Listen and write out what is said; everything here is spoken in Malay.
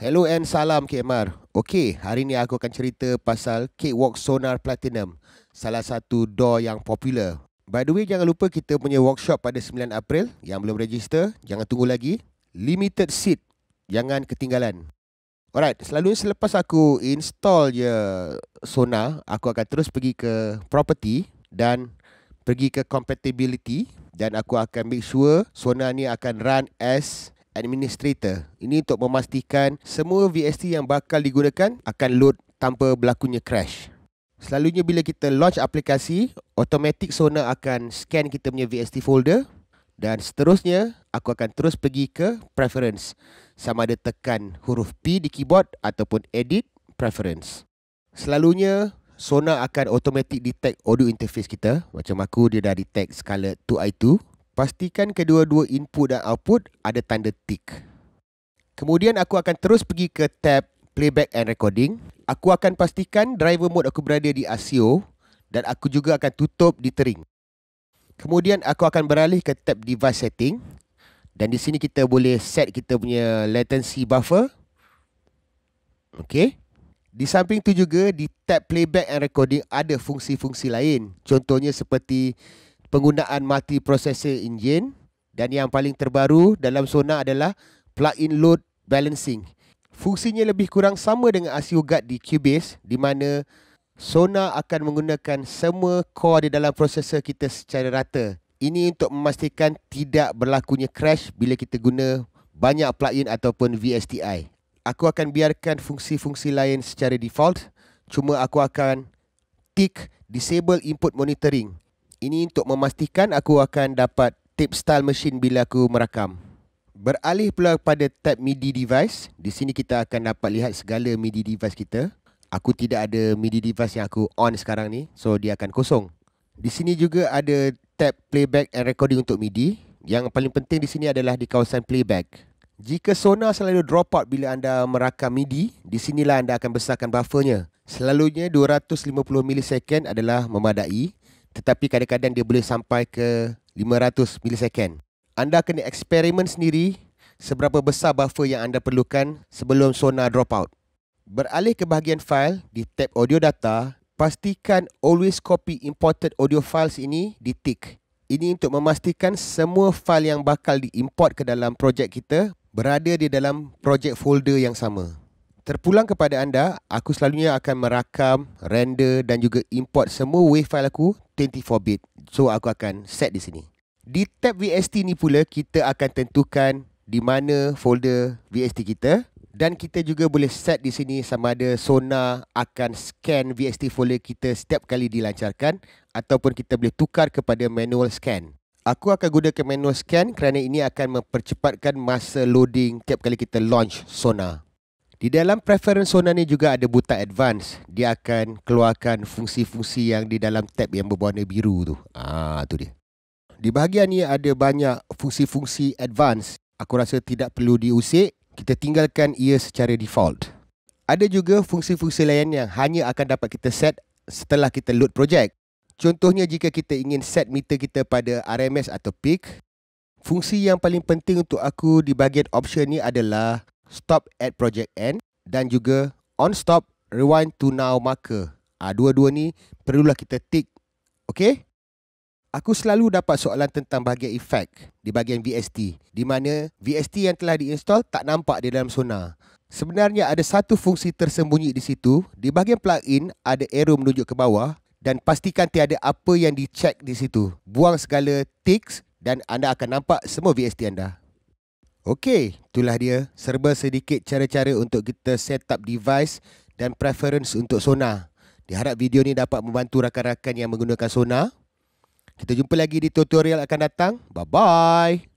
Hello and salam KMR. Okey, hari ni aku akan cerita pasal Cakewalk Sonar Platinum, salah satu door yang popular. By the way, jangan lupa kita punya workshop pada 9 April. Yang belum register, jangan tunggu lagi. Limited seat, jangan ketinggalan. Alright, selalu selepas aku install je Sonar, aku akan terus pergi ke property dan pergi ke compatibility dan aku akan make sure Sonar ni akan run as administrator. Ini untuk memastikan semua VST yang bakal digunakan akan load tanpa berlakunya crash. Selalunya bila kita launch aplikasi, automatic sonar akan scan kita punya VST folder dan seterusnya aku akan terus pergi ke preference sama ada tekan huruf P di keyboard ataupun edit preference. Selalunya sonar akan automatic detect audio interface kita macam aku dia dah detect skala 2i2 Pastikan kedua-dua input dan output ada tanda tick. Kemudian aku akan terus pergi ke tab Playback and Recording. Aku akan pastikan driver mode aku berada di ASIO dan aku juga akan tutup di dithering. Kemudian aku akan beralih ke tab device setting dan di sini kita boleh set kita punya latency buffer. Okey. Di samping tu juga di tab playback and recording ada fungsi-fungsi lain. Contohnya seperti penggunaan multiprocessor engine dan yang paling terbaru dalam Sona adalah plug-in load balancing. Fungsinya lebih kurang sama dengan ASIO guard di Cubase di mana Sona akan menggunakan semua core di dalam prosesor kita secara rata. Ini untuk memastikan tidak berlakunya crash bila kita guna banyak plug-in ataupun VSTi. Aku akan biarkan fungsi-fungsi lain secara default. Cuma aku akan tick disable input monitoring. Ini untuk memastikan aku akan dapat tape style machine bila aku merakam. Beralih pula pada tab MIDI device. Di sini kita akan dapat lihat segala MIDI device kita. Aku tidak ada MIDI device yang aku on sekarang ni. So dia akan kosong. Di sini juga ada tab playback and recording untuk MIDI. Yang paling penting di sini adalah di kawasan playback. Jika sona selalu drop out bila anda merakam MIDI, di sinilah anda akan besarkan buffernya. Selalunya 250 milisecond adalah memadai tetapi kadang-kadang dia boleh sampai ke 500 milisekund. Anda kena eksperimen sendiri seberapa besar buffer yang anda perlukan sebelum sonar drop out. Beralih ke bahagian file di tab audio data, pastikan always copy imported audio files ini di tick. Ini untuk memastikan semua file yang bakal diimport ke dalam projek kita berada di dalam projek folder yang sama. Terpulang kepada anda, aku selalunya akan merakam, render dan juga import semua WAV file aku 24 bit. So aku akan set di sini. Di tab VST ni pula kita akan tentukan di mana folder VST kita dan kita juga boleh set di sini sama ada Sona akan scan VST folder kita setiap kali dilancarkan ataupun kita boleh tukar kepada manual scan. Aku akan gunakan manual scan kerana ini akan mempercepatkan masa loading tiap kali kita launch Sona. Di dalam preference sonar ni juga ada buta advance. Dia akan keluarkan fungsi-fungsi yang di dalam tab yang berwarna biru tu. Ah, tu dia. Di bahagian ni ada banyak fungsi-fungsi advance. Aku rasa tidak perlu diusik. Kita tinggalkan ia secara default. Ada juga fungsi-fungsi lain yang hanya akan dapat kita set setelah kita load project. Contohnya jika kita ingin set meter kita pada RMS atau peak. Fungsi yang paling penting untuk aku di bahagian option ni adalah stop at project end dan juga on stop rewind to now marker. Ah ha, dua-dua ni perlulah kita tick. Okay? Aku selalu dapat soalan tentang bahagian effect di bahagian VST di mana VST yang telah diinstall tak nampak di dalam sonar. Sebenarnya ada satu fungsi tersembunyi di situ. Di bahagian plugin ada arrow menunjuk ke bawah dan pastikan tiada apa yang dicek di situ. Buang segala ticks dan anda akan nampak semua VST anda. Okey, itulah dia serba sedikit cara-cara untuk kita set up device dan preference untuk sonar. Diharap video ni dapat membantu rakan-rakan yang menggunakan sonar. Kita jumpa lagi di tutorial akan datang. Bye-bye.